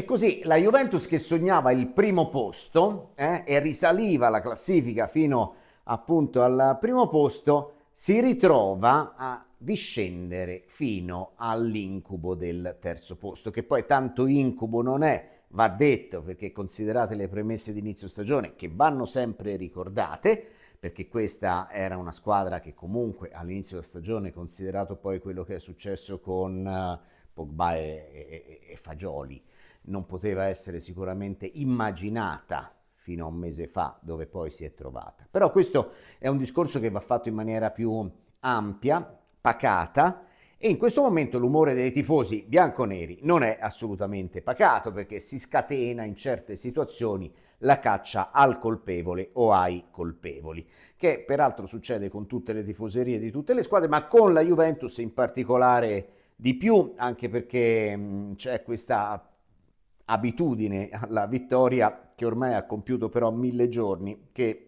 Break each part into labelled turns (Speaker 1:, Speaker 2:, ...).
Speaker 1: E così la Juventus che sognava il primo posto eh, e risaliva la classifica fino appunto al primo posto, si ritrova a discendere fino all'incubo del terzo posto, che poi tanto incubo non è, va detto perché considerate le premesse di inizio stagione che vanno sempre ricordate, perché questa era una squadra che comunque all'inizio della stagione, considerato poi quello che è successo con uh, Pogba e, e, e Fagioli, non poteva essere sicuramente immaginata fino a un mese fa dove poi si è trovata. Però questo è un discorso che va fatto in maniera più ampia, pacata e in questo momento l'umore dei tifosi bianconeri non è assolutamente pacato perché si scatena in certe situazioni la caccia al colpevole o ai colpevoli, che peraltro succede con tutte le tifoserie di tutte le squadre, ma con la Juventus in particolare di più, anche perché c'è questa abitudine alla vittoria che ormai ha compiuto però mille giorni, che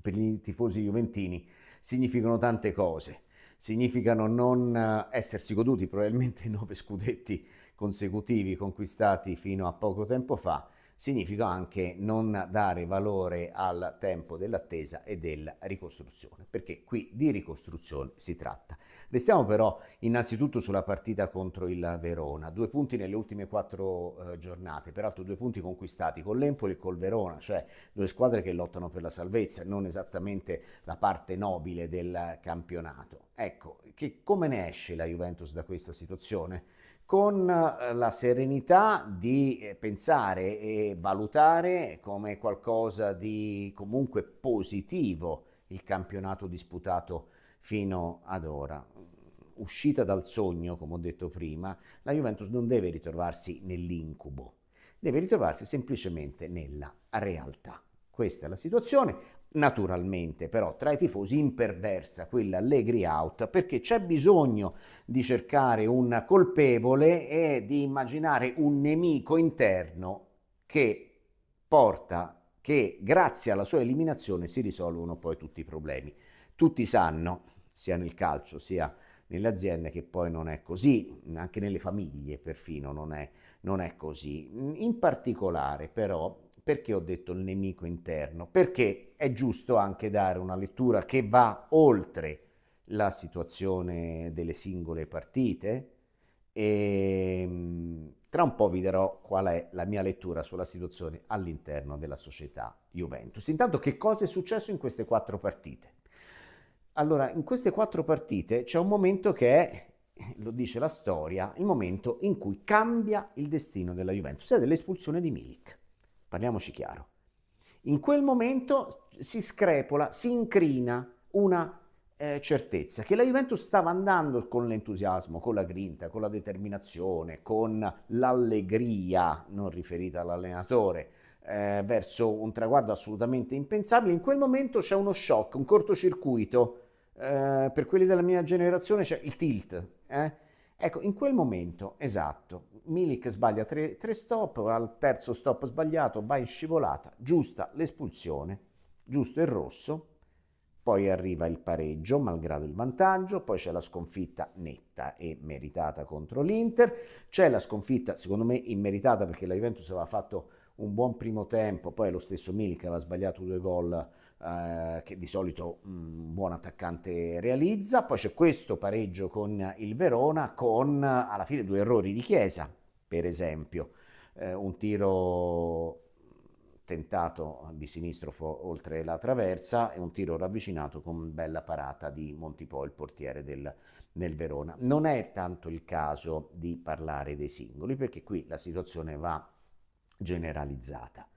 Speaker 1: per i tifosi juventini significano tante cose. Significano non eh, essersi goduti probabilmente nove scudetti consecutivi conquistati fino a poco tempo fa, significa anche non dare valore al tempo dell'attesa e della ricostruzione, perché qui di ricostruzione si tratta. Restiamo però innanzitutto sulla partita contro il Verona, due punti nelle ultime quattro eh, giornate, peraltro due punti conquistati con l'Empoli e col Verona, cioè due squadre che lottano per la salvezza, non esattamente la parte nobile del campionato. Ecco, che come ne esce la Juventus da questa situazione? con eh, la serenità di eh, pensare e valutare come qualcosa di comunque positivo il campionato disputato fino ad ora. Uscita dal sogno, come ho detto prima, la Juventus non deve ritrovarsi nell'incubo, deve ritrovarsi semplicemente nella realtà. Questa è la situazione. Naturalmente però tra i tifosi imperversa quella Allegri out perché c'è bisogno di cercare un colpevole e di immaginare un nemico interno che porta, che grazie alla sua eliminazione si risolvono poi tutti i problemi. Tutti sanno, sia nel calcio sia nelle aziende, che poi non è così, anche nelle famiglie perfino non è, non è così. In particolare però perché ho detto il nemico interno? Perché è giusto anche dare una lettura che va oltre la situazione delle singole partite e ehm, tra un po' vi darò qual è la mia lettura sulla situazione all'interno della società Juventus. Intanto che cosa è successo in queste quattro partite? Allora, in queste quattro partite c'è un momento che è, lo dice la storia, il momento in cui cambia il destino della Juventus, è dell'espulsione di Milik. Parliamoci chiaro. In quel momento si screpola, si incrina una eh, certezza che la Juventus stava andando con l'entusiasmo, con la grinta, con la determinazione, con l'allegria, non riferita all'allenatore, eh, verso un traguardo assolutamente impensabile. In quel momento c'è uno shock, un cortocircuito. Eh, per quelli della mia generazione c'è il tilt. Eh? Ecco, in quel momento, esatto, Milik sbaglia tre, tre stop, al terzo stop sbagliato va in scivolata, giusta l'espulsione, giusto il rosso, poi arriva il pareggio malgrado il vantaggio, poi c'è la sconfitta netta e meritata contro l'Inter, c'è la sconfitta secondo me immeritata perché la Juventus aveva fatto un buon primo tempo, poi lo stesso Milik aveva sbagliato due gol eh, che di solito un buon attaccante realizza. Poi c'è questo pareggio con il Verona con alla fine due errori di Chiesa, per esempio. Eh, un tiro tentato di sinistrofo oltre la traversa e un tiro ravvicinato con bella parata di Montipò, il portiere del, del, Verona. Non è tanto il caso di parlare dei singoli perché qui la situazione va generalizzata.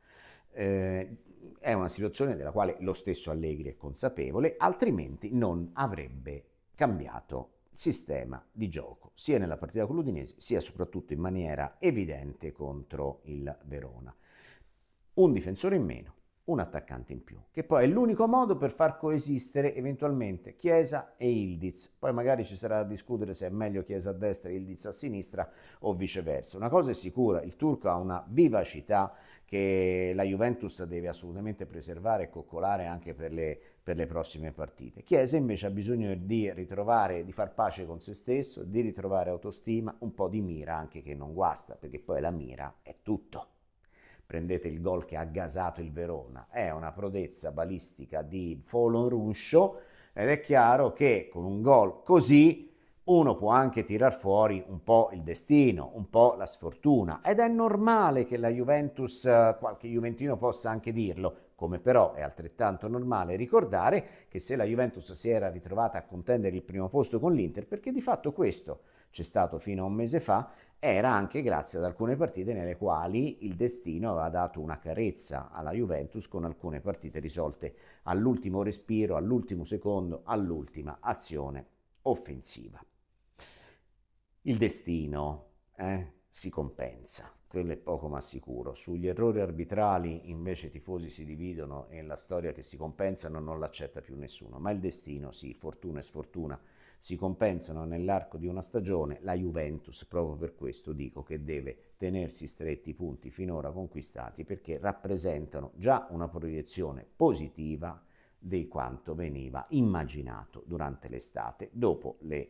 Speaker 1: Eh, è una situazione della quale lo stesso Allegri è consapevole, altrimenti non avrebbe cambiato sistema di gioco, sia nella partita con l'Udinese, sia soprattutto in maniera evidente contro il Verona. Un difensore in meno, un attaccante in più, che poi è l'unico modo per far coesistere eventualmente Chiesa e Ildiz. Poi magari ci sarà da discutere se è meglio Chiesa a destra e Ildiz a sinistra o viceversa. Una cosa è sicura, il turco ha una vivacità che la Juventus deve assolutamente preservare e coccolare anche per le, per le prossime partite. Chiesa invece ha bisogno di ritrovare, di far pace con se stesso, di ritrovare autostima, un po' di mira anche che non guasta, perché poi la mira è tutto prendete il gol che ha gasato il Verona, è una prodezza balistica di Folon Ruscio ed è chiaro che con un gol così uno può anche tirar fuori un po' il destino, un po' la sfortuna ed è normale che la Juventus, eh, qualche Juventino possa anche dirlo, come però è altrettanto normale ricordare che se la Juventus si era ritrovata a contendere il primo posto con l'Inter, perché di fatto questo c'è stato fino a un mese fa, era anche grazie ad alcune partite nelle quali il destino aveva dato una carezza alla Juventus con alcune partite risolte all'ultimo respiro, all'ultimo secondo, all'ultima azione offensiva. Il destino eh, si compensa quello è poco ma sicuro. Sugli errori arbitrali invece i tifosi si dividono e la storia che si compensano non l'accetta più nessuno, ma il destino sì, fortuna e sfortuna si compensano nell'arco di una stagione, la Juventus proprio per questo dico che deve tenersi stretti i punti finora conquistati perché rappresentano già una proiezione positiva di quanto veniva immaginato durante l'estate dopo le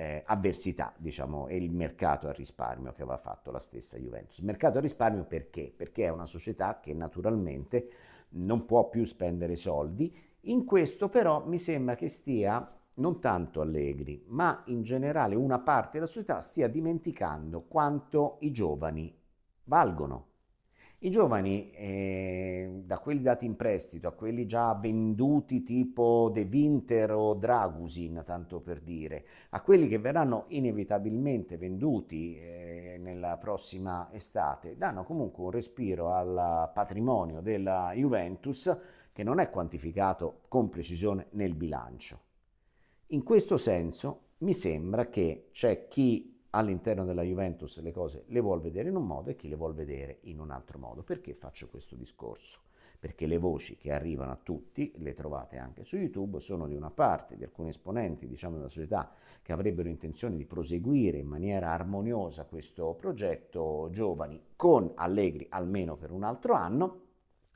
Speaker 1: eh, avversità, diciamo, e il mercato a risparmio che aveva fatto la stessa Juventus. Mercato a risparmio perché? Perché è una società che naturalmente non può più spendere soldi, in questo però mi sembra che stia non tanto Allegri, ma in generale una parte della società stia dimenticando quanto i giovani valgono, i giovani, eh, da quelli dati in prestito a quelli già venduti tipo De Winter o Dragusin, tanto per dire, a quelli che verranno inevitabilmente venduti eh, nella prossima estate, danno comunque un respiro al patrimonio della Juventus che non è quantificato con precisione nel bilancio. In questo senso mi sembra che c'è chi all'interno della Juventus le cose le vuol vedere in un modo e chi le vuol vedere in un altro modo. Perché faccio questo discorso? Perché le voci che arrivano a tutti, le trovate anche su YouTube, sono di una parte, di alcuni esponenti diciamo, della società che avrebbero intenzione di proseguire in maniera armoniosa questo progetto giovani con Allegri almeno per un altro anno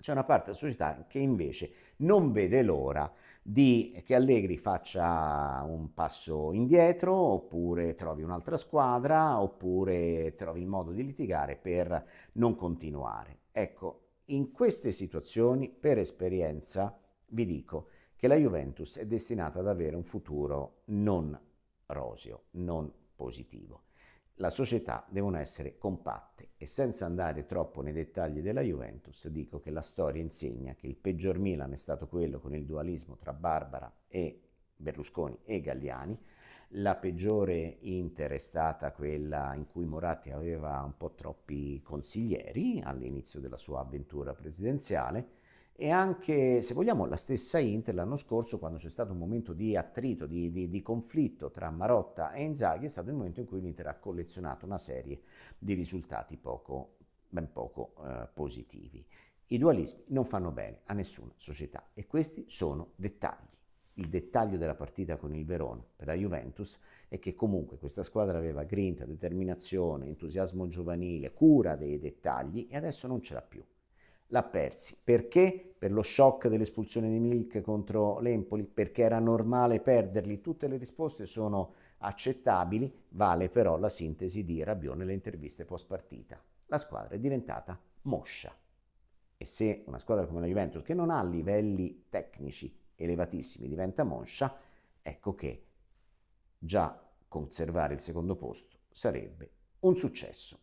Speaker 1: c'è una parte della società che invece non vede l'ora di, che Allegri faccia un passo indietro, oppure trovi un'altra squadra, oppure trovi il modo di litigare per non continuare. Ecco, in queste situazioni, per esperienza, vi dico che la Juventus è destinata ad avere un futuro non roseo, non positivo la società devono essere compatte e senza andare troppo nei dettagli della Juventus dico che la storia insegna che il peggior Milan è stato quello con il dualismo tra Barbara e Berlusconi e Galliani, la peggiore Inter è stata quella in cui Moratti aveva un po' troppi consiglieri all'inizio della sua avventura presidenziale, e anche, se vogliamo, la stessa Inter l'anno scorso, quando c'è stato un momento di attrito, di, di, di conflitto tra Marotta e Inzaghi, è stato il momento in cui l'Inter ha collezionato una serie di risultati poco, ben poco eh, positivi. I dualismi non fanno bene a nessuna società e questi sono dettagli. Il dettaglio della partita con il Verona per la Juventus è che comunque questa squadra aveva grinta, determinazione, entusiasmo giovanile, cura dei dettagli e adesso non ce l'ha più l'ha persi. Perché? Per lo shock dell'espulsione di Milik contro l'Empoli, perché era normale perderli. Tutte le risposte sono accettabili, vale però la sintesi di Rabione nelle interviste post partita. La squadra è diventata moscia. E se una squadra come la Juventus, che non ha livelli tecnici elevatissimi, diventa moscia, ecco che già conservare il secondo posto sarebbe un successo.